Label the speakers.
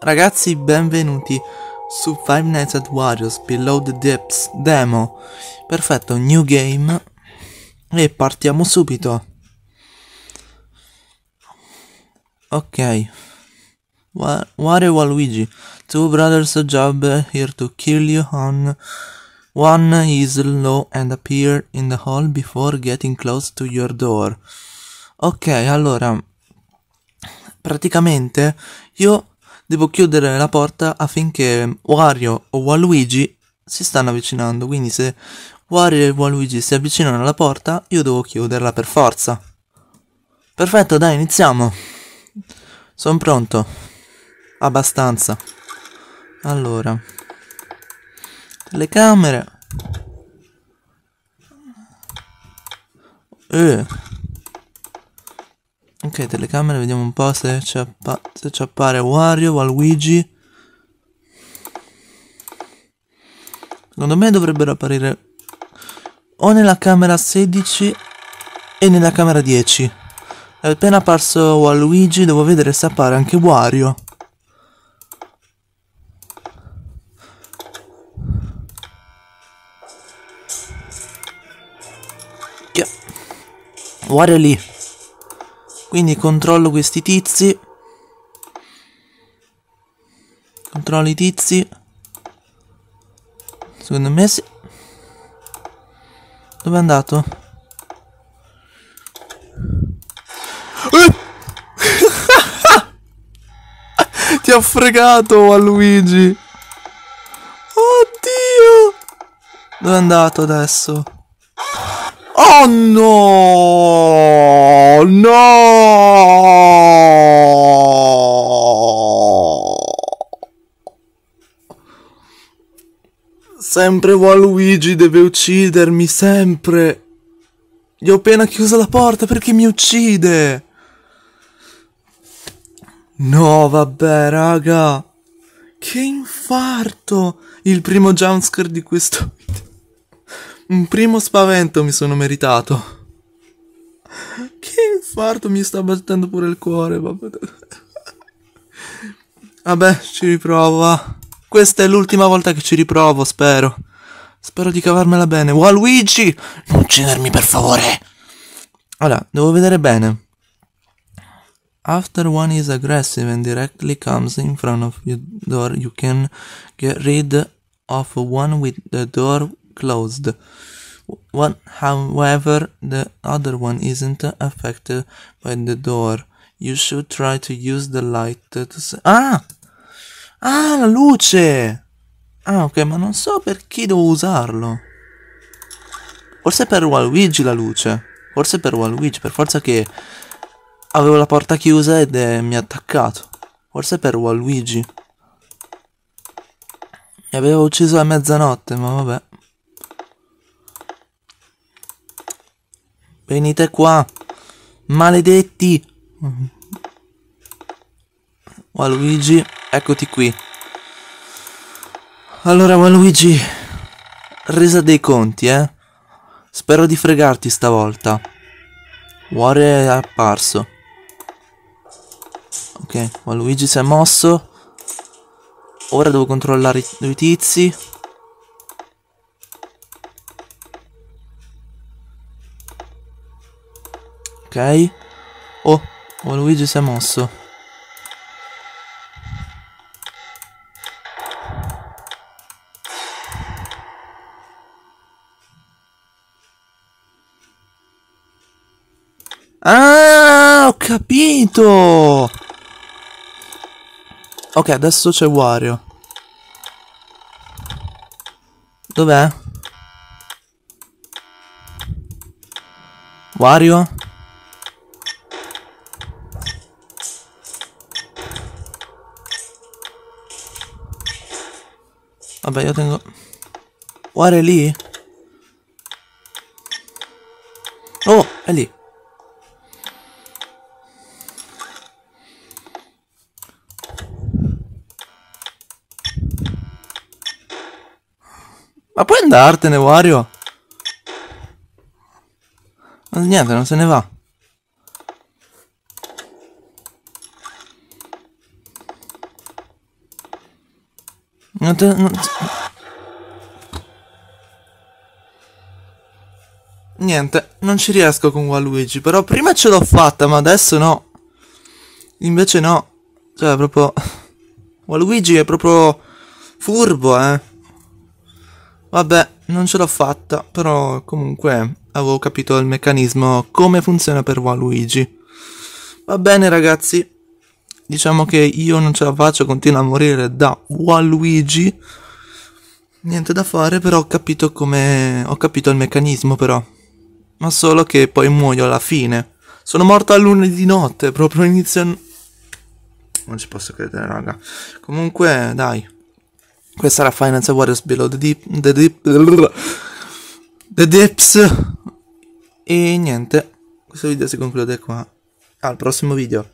Speaker 1: Ragazzi benvenuti su Five Nights at Warriors Below the Depths Demo Perfetto, new game E partiamo subito Ok War- Wario Waluigi Two brothers job here to kill you on One is low and appear in the hall before getting close to your door Ok, allora Praticamente io devo chiudere la porta affinché Wario o Waluigi si stanno avvicinando. Quindi se Wario e Waluigi si avvicinano alla porta, io devo chiuderla per forza. Perfetto, dai, iniziamo. Sono pronto. Abbastanza. Allora. Telecamere. camere. Eh. Ok, telecamere, vediamo un po' se ci, appa se ci appare Wario, Waluigi. Secondo me dovrebbero apparire o nella camera 16 e nella camera 10. È appena apparso Waluigi, devo vedere se appare anche Wario. Yeah. Wario lì. Quindi controllo questi tizi. Controllo i tizi. Secondo me sì. Dove è andato? Eh! Ti ha fregato a Luigi. Oddio. Dove è andato adesso? Oh no! Sempre Waluigi deve uccidermi, sempre. Gli ho appena chiuso la porta perché mi uccide. No, vabbè, raga. Che infarto! Il primo jumpscare di questo video. Un primo spavento mi sono meritato. Che infarto, mi sta battendo pure il cuore, vabbè. Vabbè, ci riprova. Questa è l'ultima volta che ci riprovo, spero. Spero di cavarmela bene. Waluigi! Non uccidermi, per favore! Allora, devo vedere bene. After one is aggressive and directly comes in front of your door, you can get rid of one with the door closed. One, however, the other one isn't affected by the door. You should try to use the light to... Ah! Ah, la luce! Ah, ok, ma non so per chi devo usarlo. Forse per Waluigi la luce. Forse per Waluigi, per forza che avevo la porta chiusa ed è... Eh, mi ha attaccato. Forse per Waluigi. Mi aveva ucciso a mezzanotte, ma vabbè. Venite qua. Maledetti. Waluigi. Eccoti qui. Allora Luigi, resa dei conti, eh? Spero di fregarti stavolta. Muore è apparso. Ok, Luigi si è mosso. Ora devo controllare i, i tizi. Ok. Oh, Waluigi si è mosso. Ah, ho capito! Ok, adesso c'è Wario. Dov'è? Wario? Vabbè, io tengo... Wario è lì? Oh, è lì. Ma puoi andartene, Wario? Ma niente, non se ne va. Non te, non... Niente, non ci riesco con Waluigi, però prima ce l'ho fatta, ma adesso no. Invece no. Cioè, proprio... Waluigi è proprio furbo, eh. Vabbè, non ce l'ho fatta, però comunque avevo capito il meccanismo come funziona per Waluigi. Va bene ragazzi, diciamo che io non ce la faccio, continuo a morire da Waluigi. Niente da fare, però ho capito come... ho capito il meccanismo però. Ma solo che poi muoio alla fine. Sono morto a lunedì notte, proprio inizio... Non ci posso credere, raga. Comunque, dai. Questa era Finance Warriors Below the Deep. The Deep. The Dips. E niente. Questo video si conclude qua. Al prossimo video.